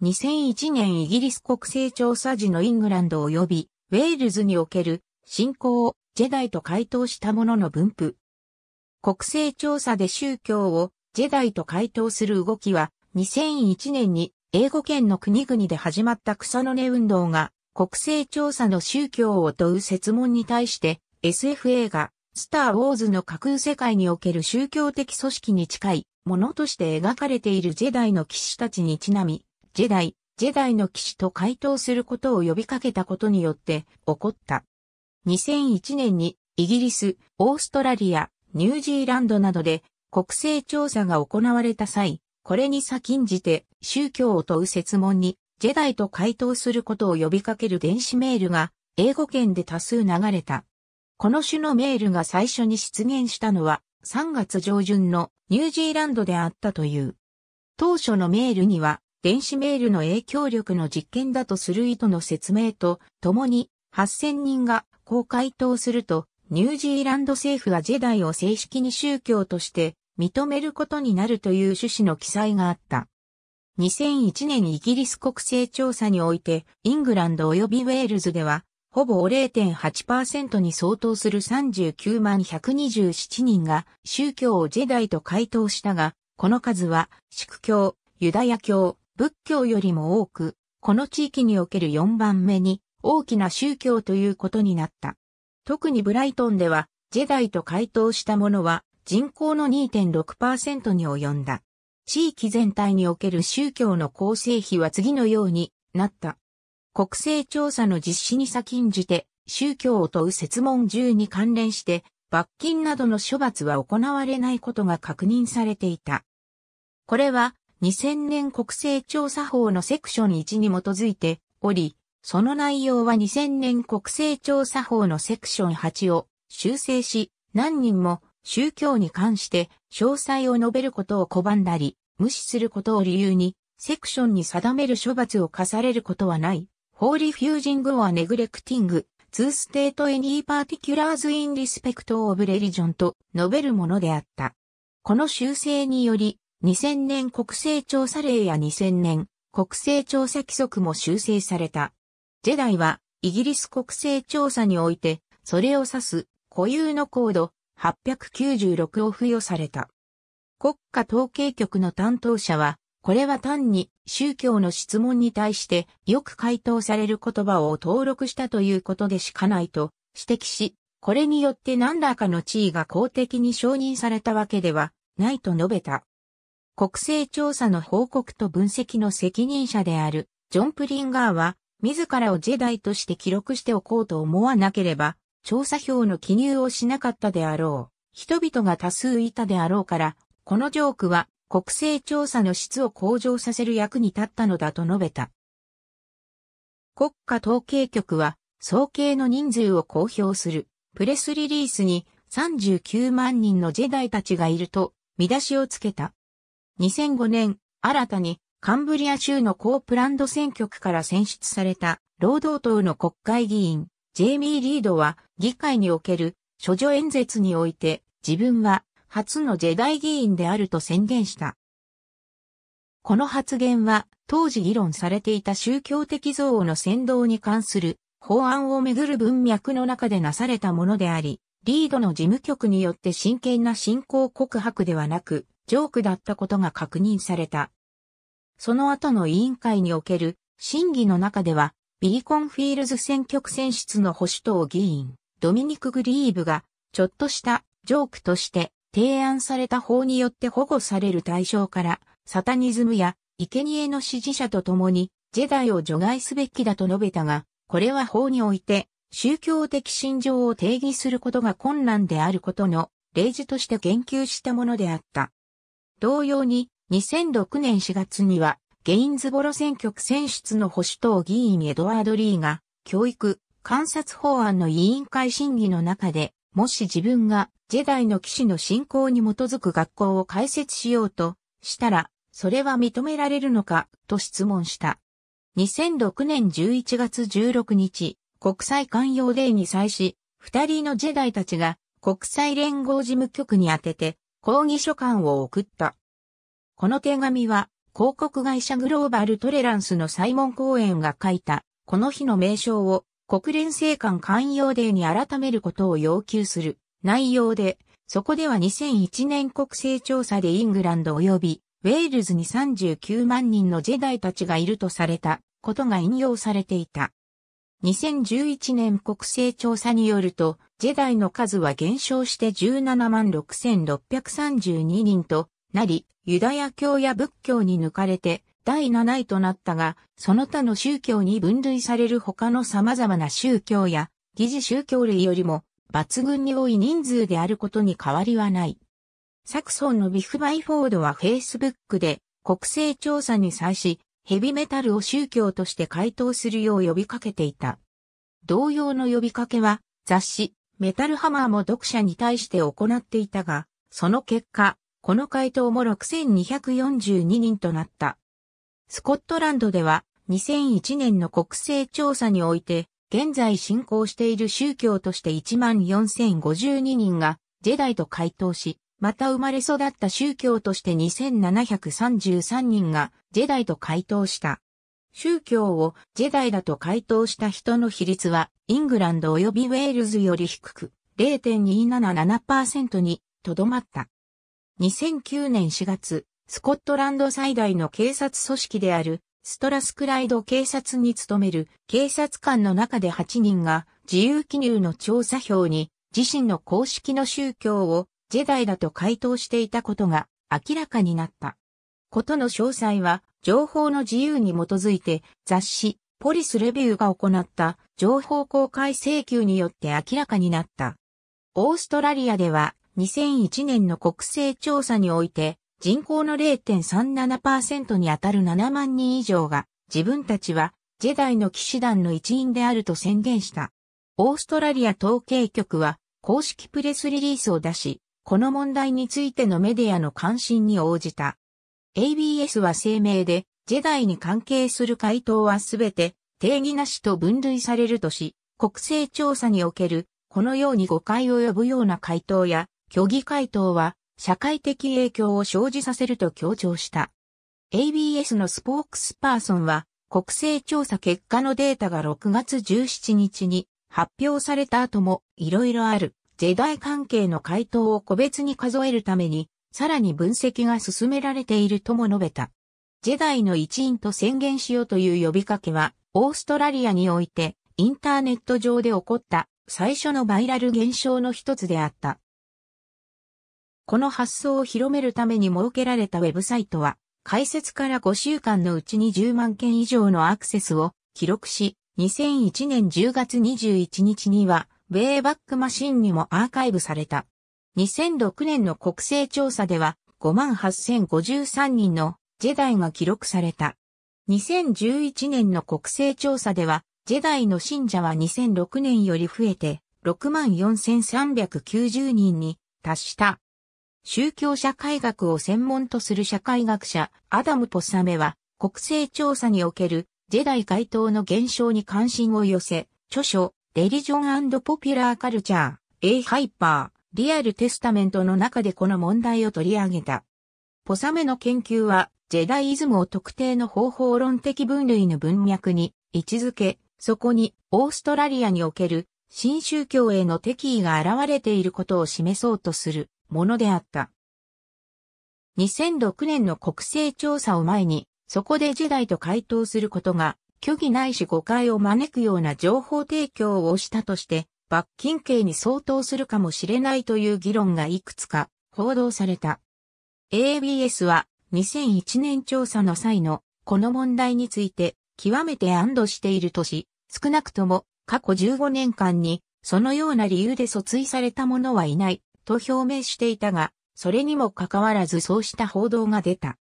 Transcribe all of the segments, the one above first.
2001年イギリス国勢調査時のイングランド及びウェールズにおける信仰をジェダイと回答したものの分布。国勢調査で宗教をジェダイと回答する動きは2001年に英語圏の国々で始まった草の根運動が国勢調査の宗教を問う説問に対して SF a がスター・ウォーズの架空世界における宗教的組織に近いものとして描かれているジェダイの騎士たちにちなみジェダイ、ジェダイの騎士と回答することを呼びかけたことによって起こった。2001年にイギリス、オーストラリア、ニュージーランドなどで国勢調査が行われた際、これに先んじて宗教を問う説問にジェダイと回答することを呼びかける電子メールが英語圏で多数流れた。この種のメールが最初に出現したのは3月上旬のニュージーランドであったという。当初のメールには電子メールの影響力の実験だとする意図の説明と、共に8000人がこう回答すると、ニュージーランド政府はジェダイを正式に宗教として認めることになるという趣旨の記載があった。2001年イギリス国勢調査において、イングランド及びウェールズでは、ほぼ0.8%に相当する39万127人が宗教をジェダイと回答したが、この数は、宿教、ユダヤ教、仏教よりも多く、この地域における4番目に大きな宗教ということになった。特にブライトンでは、ジェダイと回答したものは人口の2.6%に及んだ。地域全体における宗教の構成比は次のようになった。国勢調査の実施に先んじて、宗教を問う説問中に関連して、罰金などの処罰は行われないことが確認されていた。これは2000年国勢調査法のセクション1に基づいており、その内容は2000年国勢調査法のセクション8を修正し、何人も宗教に関して詳細を述べることを拒んだり、無視することを理由に、セクションに定める処罰を課されることはない。ーリフュージングはネグレクティング、ツーステートエニーパーティキュラーズインリスペクトオブレリジョンと述べるものであった。この修正により、2000年国勢調査令や2000年国勢調査規則も修正された。ジェダイはイギリス国勢調査において、それを指す固有のコード896を付与された。国家統計局の担当者は、これは単に宗教の質問に対してよく回答される言葉を登録したということでしかないと指摘し、これによって何らかの地位が公的に承認されたわけではないと述べた。国勢調査の報告と分析の責任者であるジョン・プリンガーは、自らをジェダイとして記録しておこうと思わなければ、調査票の記入をしなかったであろう。人々が多数いたであろうから、このジョークは国勢調査の質を向上させる役に立ったのだと述べた。国家統計局は、総計の人数を公表するプレスリリースに39万人のジェダイたちがいると見出しをつけた。2005年、新たにカンブリア州のコープランド選挙区から選出された労働党の国会議員、ジェイミー・リードは議会における諸女演説において自分は初のジェダイ議員であると宣言した。この発言は当時議論されていた宗教的憎悪の扇動に関する法案をめぐる文脈の中でなされたものであり、リードの事務局によって真剣な信仰告白ではなく、ジョークだったことが確認された。その後の委員会における審議の中では、ビーコンフィールズ選挙区選出の保守党議員、ドミニク・グリーブが、ちょっとしたジョークとして提案された法によって保護される対象から、サタニズムや生贄の支持者と共に、ジェダイを除外すべきだと述べたが、これは法において、宗教的信条を定義することが困難であることの例示として言及したものであった。同様に、2006年4月には、ゲインズボロ選挙区選出の保守党議員エドワード・リーが、教育、観察法案の委員会審議の中で、もし自分がジェダイの騎士の信仰に基づく学校を開設しようとしたら、それは認められるのかと質問した。2006年11月16日、国際寛容デーに際し、二人のジェダイたちが国際連合事務局に宛てて、抗議書簡を送った。この手紙は、広告会社グローバルトレランスのサイモン・公演が書いた、この日の名称を国連政官寛容デーに改めることを要求する内容で、そこでは2001年国勢調査でイングランド及びウェールズに39万人のジェダイたちがいるとされたことが引用されていた。2011年国勢調査によると、ジェダイの数は減少して17万6632人となり、ユダヤ教や仏教に抜かれて第7位となったが、その他の宗教に分類される他の様々な宗教や疑似宗教類よりも抜群に多い人数であることに変わりはない。サクソンのビフ・バイフォードは Facebook で国勢調査に際し、ヘビメタルを宗教として回答するよう呼びかけていた。同様の呼びかけは雑誌メタルハマーも読者に対して行っていたが、その結果、この回答も6242人となった。スコットランドでは2001年の国勢調査において、現在進行している宗教として14,052人がジェダイと回答し、また生まれ育った宗教として2733人がジェダイと回答した。宗教をジェダイだと回答した人の比率は、イングランド及びウェールズより低く、0.277%にとどまった。2009年4月、スコットランド最大の警察組織である、ストラスクライド警察に勤める警察官の中で8人が自由記入の調査票に自身の公式の宗教をジェダイだと回答していたことが明らかになった。ことの詳細は情報の自由に基づいて雑誌、ポリスレビューが行った情報公開請求によって明らかになった。オーストラリアでは2001年の国勢調査において人口の0.37%にあたる7万人以上が自分たちはジェダイの騎士団の一員であると宣言した。オーストラリア統計局は公式プレスリリースを出し、この問題についてのメディアの関心に応じた。ABS は声明で、ジェダイに関係する回答はすべて定義なしと分類されるとし、国勢調査における、このように誤解を呼ぶような回答や、虚偽回答は、社会的影響を生じさせると強調した。ABS のスポークスパーソンは、国勢調査結果のデータが6月17日に発表された後も、いろいろある、ジェダイ関係の回答を個別に数えるために、さらに分析が進められているとも述べた。ジェダイの一員と宣言しようという呼びかけは、オーストラリアにおいて、インターネット上で起こった最初のバイラル現象の一つであった。この発想を広めるために設けられたウェブサイトは、開設から5週間のうちに10万件以上のアクセスを記録し、2001年10月21日には、ウェイバックマシンにもアーカイブされた。2006年の国勢調査では58,053人のジェダイが記録された。2011年の国勢調査では、ジェダイの信者は2006年より増えて64,390人に達した。宗教社会学を専門とする社会学者アダム・ポサメは国勢調査におけるジェダイ該当の減少に関心を寄せ、著書レリジョンポピュラーカルチャー、A ハイパー、リアルテスタメントの中でこの問題を取り上げた。ポサメの研究は、ジェダイズムを特定の方法論的分類の文脈に位置づけ、そこにオーストラリアにおける新宗教への敵意が現れていることを示そうとするものであった。2006年の国勢調査を前に、そこでジェダイと回答することが、虚偽ないし誤解を招くような情報提供をしたとして、罰金刑に相当するかもしれないという議論がいくつか報道された。ABS は2001年調査の際のこの問題について極めて安堵しているとし、少なくとも過去15年間にそのような理由で訴追された者はいないと表明していたが、それにもかかわらずそうした報道が出た。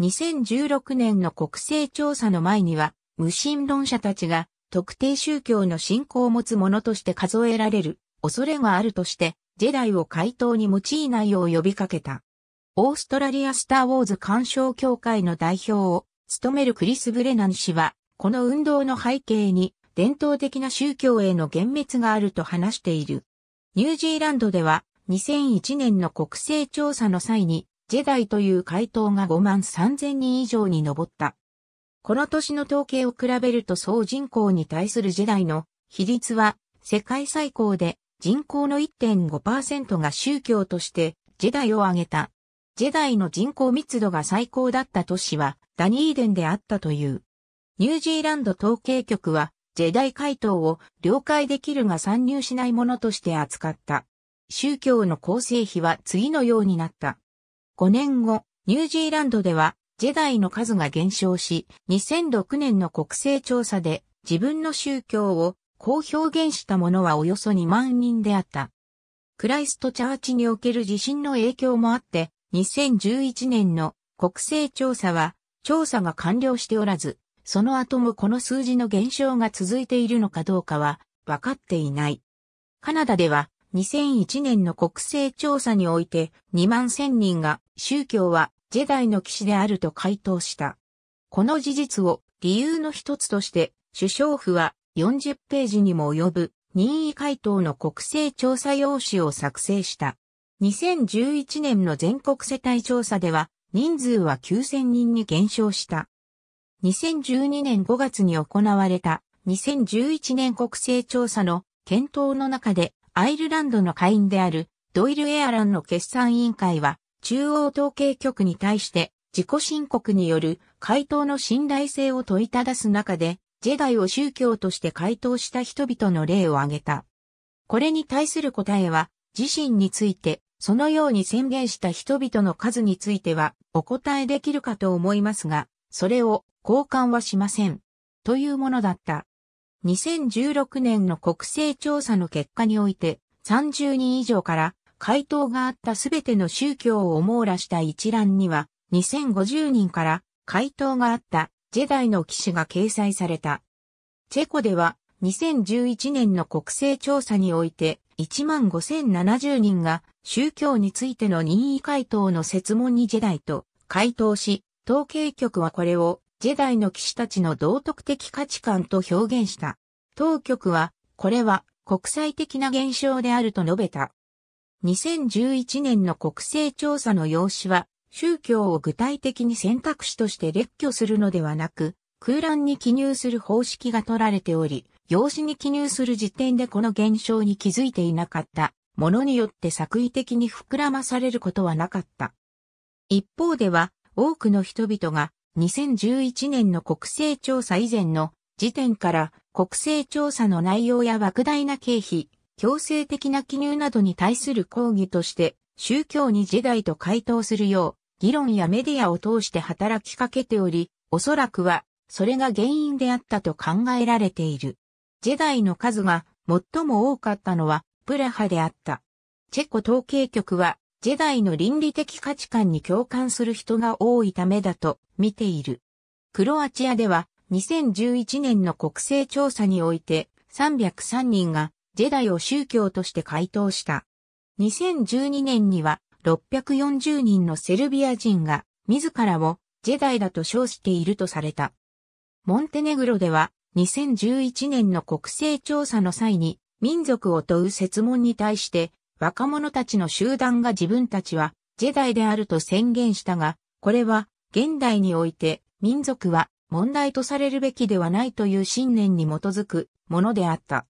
2016年の国勢調査の前には無心論者たちが特定宗教の信仰を持つ者として数えられる恐れがあるとして、ジェダイを回答に用いないよう呼びかけた。オーストラリアスター・ウォーズ鑑賞協会の代表を務めるクリス・ブレナン氏は、この運動の背景に伝統的な宗教への幻滅があると話している。ニュージーランドでは2001年の国勢調査の際に、ジェダイという回答が5万3000人以上に上った。この年の統計を比べると総人口に対する時代の比率は世界最高で人口の1.5%が宗教としてジェダイを挙げた。ジェダイの人口密度が最高だった都市はダニーデンであったという。ニュージーランド統計局はジェダイ回答を了解できるが参入しないものとして扱った。宗教の構成比は次のようになった。5年後、ニュージーランドではジェダイの数が減少し、2006年の国勢調査で自分の宗教をこう表現した者はおよそ2万人であった。クライストチャーチにおける地震の影響もあって、2011年の国勢調査は調査が完了しておらず、その後もこの数字の減少が続いているのかどうかは分かっていない。カナダでは2001年の国勢調査において2万1000人が宗教はジェダイの騎士であると回答した。この事実を理由の一つとして、首相府は40ページにも及ぶ任意回答の国勢調査用紙を作成した。2011年の全国世帯調査では、人数は9000人に減少した。2012年5月に行われた2011年国勢調査の検討の中でアイルランドの会員であるドイルエアランの決算委員会は中央統計局に対して自己申告による回答の信頼性を問いただす中で、ジェダイを宗教として回答した人々の例を挙げた。これに対する答えは、自身について、そのように宣言した人々の数については、お答えできるかと思いますが、それを交換はしません。というものだった。2016年の国勢調査の結果において、30人以上から回答があったすべての宗教を網羅した一覧には、2050人から回答があったジェダイの騎士が掲載された。チェコでは2011年の国勢調査において15,070人が宗教についての任意回答の説問にジェダイと回答し、統計局はこれをジェダイの騎士たちの道徳的価値観と表現した。当局は、これは国際的な現象であると述べた。2011年の国勢調査の用紙は、宗教を具体的に選択肢として列挙するのではなく、空欄に記入する方式が取られており、用紙に記入する時点でこの現象に気づいていなかったものによって作為的に膨らまされることはなかった。一方では、多くの人々が2011年の国勢調査以前の時点から国勢調査の内容や莫大な経費、強制的な記入などに対する抗議として、宗教にジェダイと回答するよう、議論やメディアを通して働きかけており、おそらくは、それが原因であったと考えられている。ジェダイの数が最も多かったのは、プラハであった。チェコ統計局は、ジェダイの倫理的価値観に共感する人が多いためだと見ている。クロアチアでは、2011年の国勢調査において、303人がジェダイを宗教として回答した。2012年には640人のセルビア人が自らをジェダイだと称しているとされた。モンテネグロでは2011年の国勢調査の際に民族を問う説問に対して若者たちの集団が自分たちはジェダイであると宣言したが、これは現代において民族は問題とされるべきではないという信念に基づくものであった。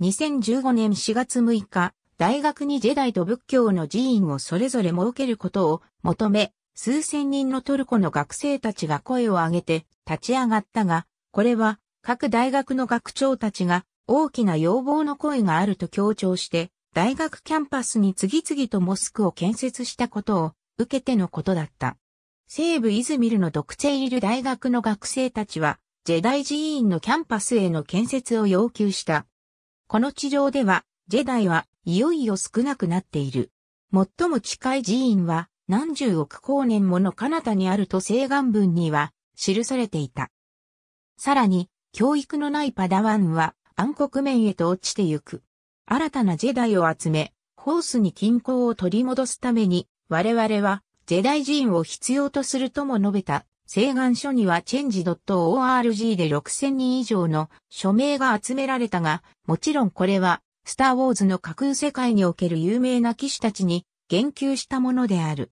2015年4月6日、大学にジェダイと仏教の寺院をそれぞれ設けることを求め、数千人のトルコの学生たちが声を上げて立ち上がったが、これは各大学の学長たちが大きな要望の声があると強調して、大学キャンパスに次々とモスクを建設したことを受けてのことだった。西部イズミルのドクチェイル大学の学生たちは、ジェダイ寺院のキャンパスへの建設を要求した。この地上では、ジェダイはいよいよ少なくなっている。最も近い寺院は何十億光年もの彼方にあると西岸文には記されていた。さらに、教育のないパダワンは暗黒面へと落ちてゆく。新たなジェダイを集め、ホースに均衡を取り戻すために、我々はジェダイ寺院を必要とするとも述べた請願書には change.org で6000人以上の署名が集められたが、もちろんこれは、スター・ウォーズの架空世界における有名な騎士たちに言及したものである。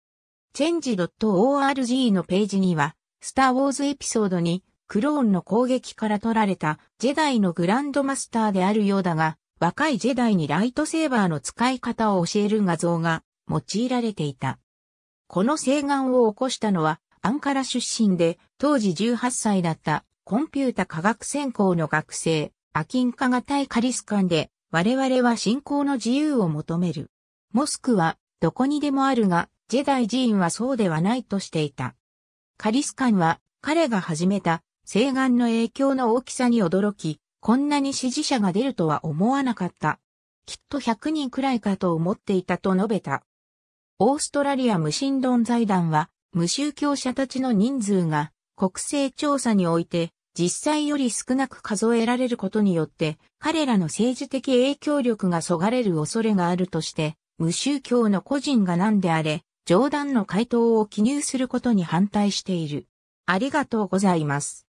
change.org のページには、スター・ウォーズエピソードに、クローンの攻撃から取られたジェダイのグランドマスターであるようだが、若いジェダイにライトセーバーの使い方を教える画像が用いられていた。この請願を起こしたのはアンカラ出身で、当時18歳だったコンピュータ科学専攻の学生、アキンカが対カリスカンで、我々は信仰の自由を求める。モスクは、どこにでもあるが、ジェダイ寺院はそうではないとしていた。カリスカンは、彼が始めた、西岸の影響の大きさに驚き、こんなに支持者が出るとは思わなかった。きっと100人くらいかと思っていたと述べた。オーストラリア無神論財団は、無宗教者たちの人数が国勢調査において実際より少なく数えられることによって彼らの政治的影響力がそがれる恐れがあるとして無宗教の個人が何であれ冗談の回答を記入することに反対している。ありがとうございます。